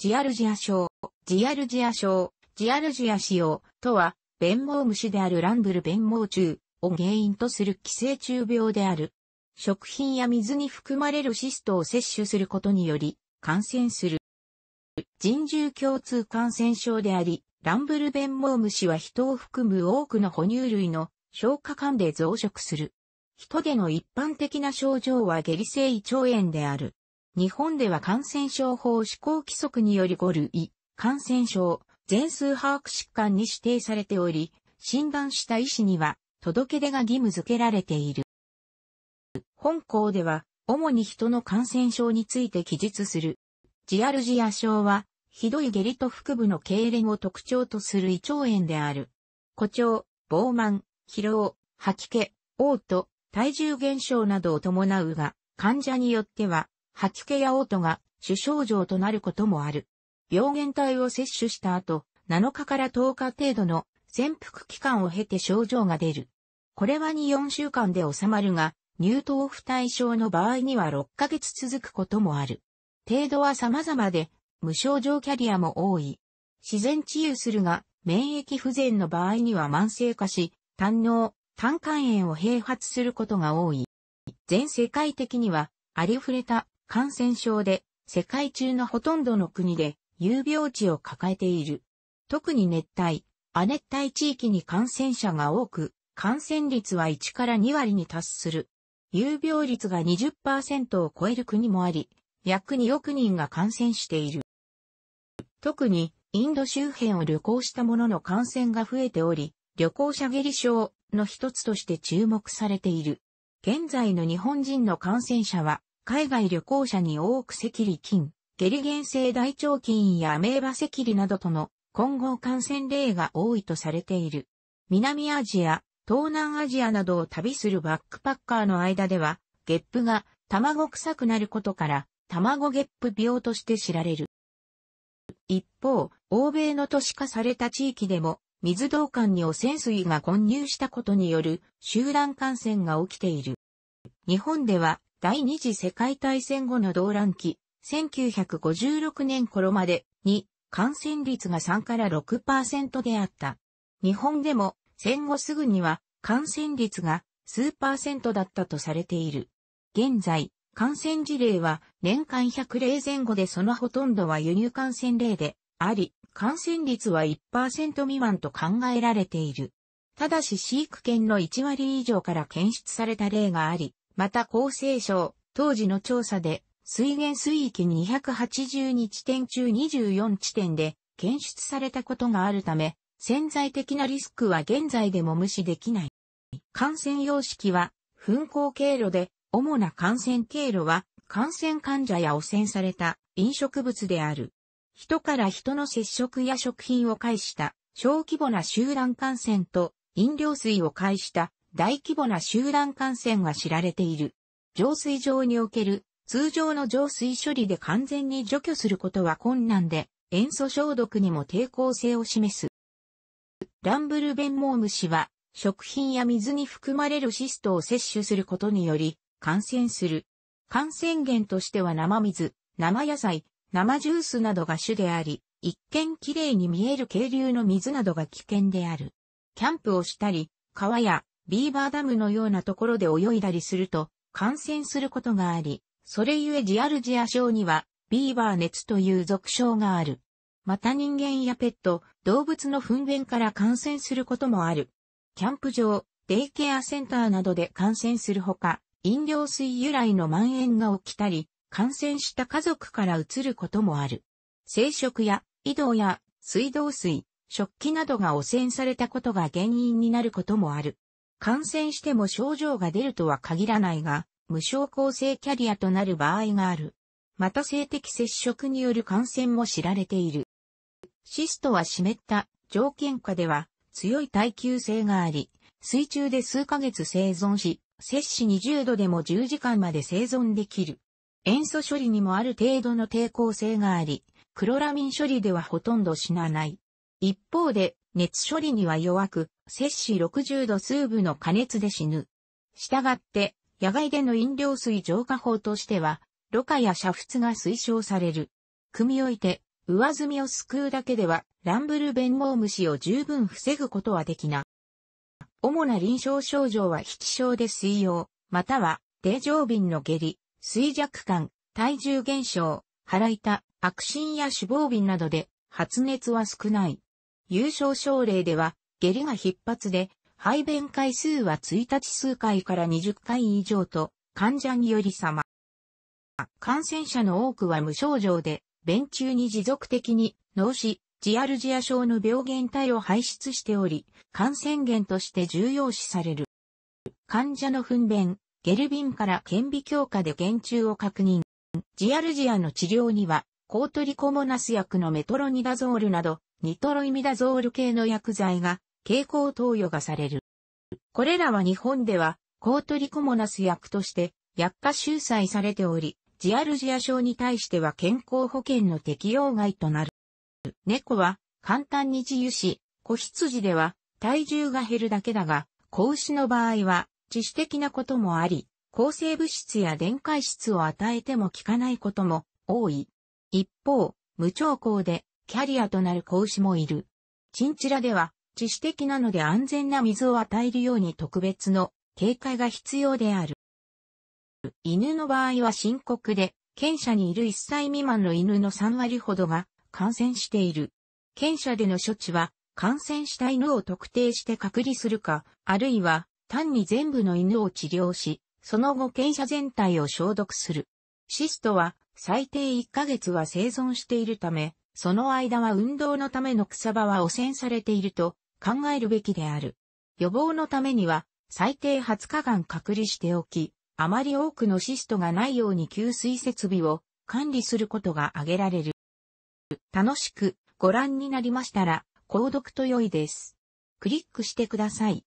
ジアルジア症、ジアルジア症、ジアルジア使用とは、弁毛虫であるランブル弁毛虫を原因とする寄生虫病である。食品や水に含まれるシストを摂取することにより、感染する。人獣共通感染症であり、ランブル弁毛虫は人を含む多くの哺乳類の消化管で増殖する。人での一般的な症状は下痢性胃腸炎である。日本では感染症法施行規則により5類、感染症、全数把握疾患に指定されており、診断した医師には、届け出が義務付けられている。本校では、主に人の感染症について記述する。ジアルジア症は、ひどい下痢と腹部の痙攣を特徴とする胃腸炎である。誇張、膨慢、疲労、吐き気、嘔吐、体重減少などを伴うが、患者によっては、吐き気や嘔吐が主症状となることもある。病原体を摂取した後、7日から10日程度の潜伏期間を経て症状が出る。これは2、4週間で収まるが、乳頭不対症の場合には6ヶ月続くこともある。程度は様々で、無症状キャリアも多い。自然治癒するが、免疫不全の場合には慢性化し、胆脳、胆管炎を併発することが多い。全世界的には、ありふれた感染症で世界中のほとんどの国で有病地を抱えている。特に熱帯、亜熱帯地域に感染者が多く、感染率は1から2割に達する。有病率が20%を超える国もあり、約2億人が感染している。特に、インド周辺を旅行した者の感染が増えており、旅行者下痢症の一つとして注目されている。現在の日本人の感染者は海外旅行者に多く赤痢菌、ゲリ原性大腸菌やアメーバなどとの混合感染例が多いとされている。南アジア、東南アジアなどを旅するバックパッカーの間では、ゲップが卵臭くなることから、卵ゲップ病として知られる。一方、欧米の都市化された地域でも、水道管に汚染水が混入したことによる集団感染が起きている。日本では第二次世界大戦後の動乱期、1956年頃までに感染率が3から6%であった。日本でも戦後すぐには感染率が数パーセントだったとされている。現在、感染事例は年間100例前後でそのほとんどは輸入感染例であり、感染率は1%未満と考えられている。ただし飼育圏の1割以上から検出された例があり、また厚生省、当時の調査で、水源水域282地点中24地点で検出されたことがあるため、潜在的なリスクは現在でも無視できない。感染様式は、噴光経路で、主な感染経路は、感染患者や汚染された飲食物である。人から人の接触や食品を介した小規模な集団感染と飲料水を介した大規模な集団感染が知られている。浄水場における通常の浄水処理で完全に除去することは困難で、塩素消毒にも抵抗性を示す。ランブルベンモウムシは、食品や水に含まれるシストを摂取することにより、感染する。感染源としては生水、生野菜、生ジュースなどが主であり、一見綺麗に見える渓流の水などが危険である。キャンプをしたり、川やビーバーダムのようなところで泳いだりすると感染することがあり、それゆえジアルジア症にはビーバー熱という俗称がある。また人間やペット、動物の糞便から感染することもある。キャンプ場、デイケアセンターなどで感染するほか、飲料水由来の蔓延が起きたり、感染した家族から移ることもある。生殖や移動や水道水、食器などが汚染されたことが原因になることもある。感染しても症状が出るとは限らないが、無症候性キャリアとなる場合がある。また性的接触による感染も知られている。シストは湿った条件下では強い耐久性があり、水中で数ヶ月生存し、摂氏20度でも10時間まで生存できる。塩素処理にもある程度の抵抗性があり、クロラミン処理ではほとんど死なない。一方で、熱処理には弱く、摂氏60度数部の加熱で死ぬ。したがって、野外での飲料水浄化法としては、ろ過や煮沸が推奨される。組み置いて、上積みを救うだけでは、ランブル弁毛虫を十分防ぐことはできない。主な臨床症状は引き症で水溶、または、低常便の下痢、衰弱感、体重減少、腹痛、悪心や脂肪便などで、発熱は少ない。優勝症例では、下痢が頻発で、排便回数は1日数回から20回以上と、患者により様。感染者の多くは無症状で、便中に持続的に脳死、ジアルジア症の病原体を排出しており、感染源として重要視される。患者の糞便、ゲルビンから顕微鏡下で原虫を確認。ジアルジアの治療には、コートリコモナス薬のメトロニダゾールなど、ニトロイミダゾール系の薬剤が蛍光投与がされる。これらは日本では、コートリコモナス薬として薬価収載されており、ジアルジア症に対しては健康保険の適用外となる。猫は簡単に自由し、子羊では体重が減るだけだが、子牛の場合は致死的なこともあり、抗生物質や電解質を与えても効かないことも多い。一方、無兆候でキャリアとなる子牛もいる。チンチラでは致死的なので安全な水を与えるように特別の警戒が必要である。犬の場合は深刻で、犬舎にいる1歳未満の犬の3割ほどが感染している。犬舎での処置は、感染した犬を特定して隔離するか、あるいは単に全部の犬を治療し、その後犬舎全体を消毒する。シストは最低1ヶ月は生存しているため、その間は運動のための草場は汚染されていると考えるべきである。予防のためには、最低20日間隔離しておき、あまり多くのシストがないように給水設備を管理することが挙げられる。楽しくご覧になりましたら、購読と良いです。クリックしてください。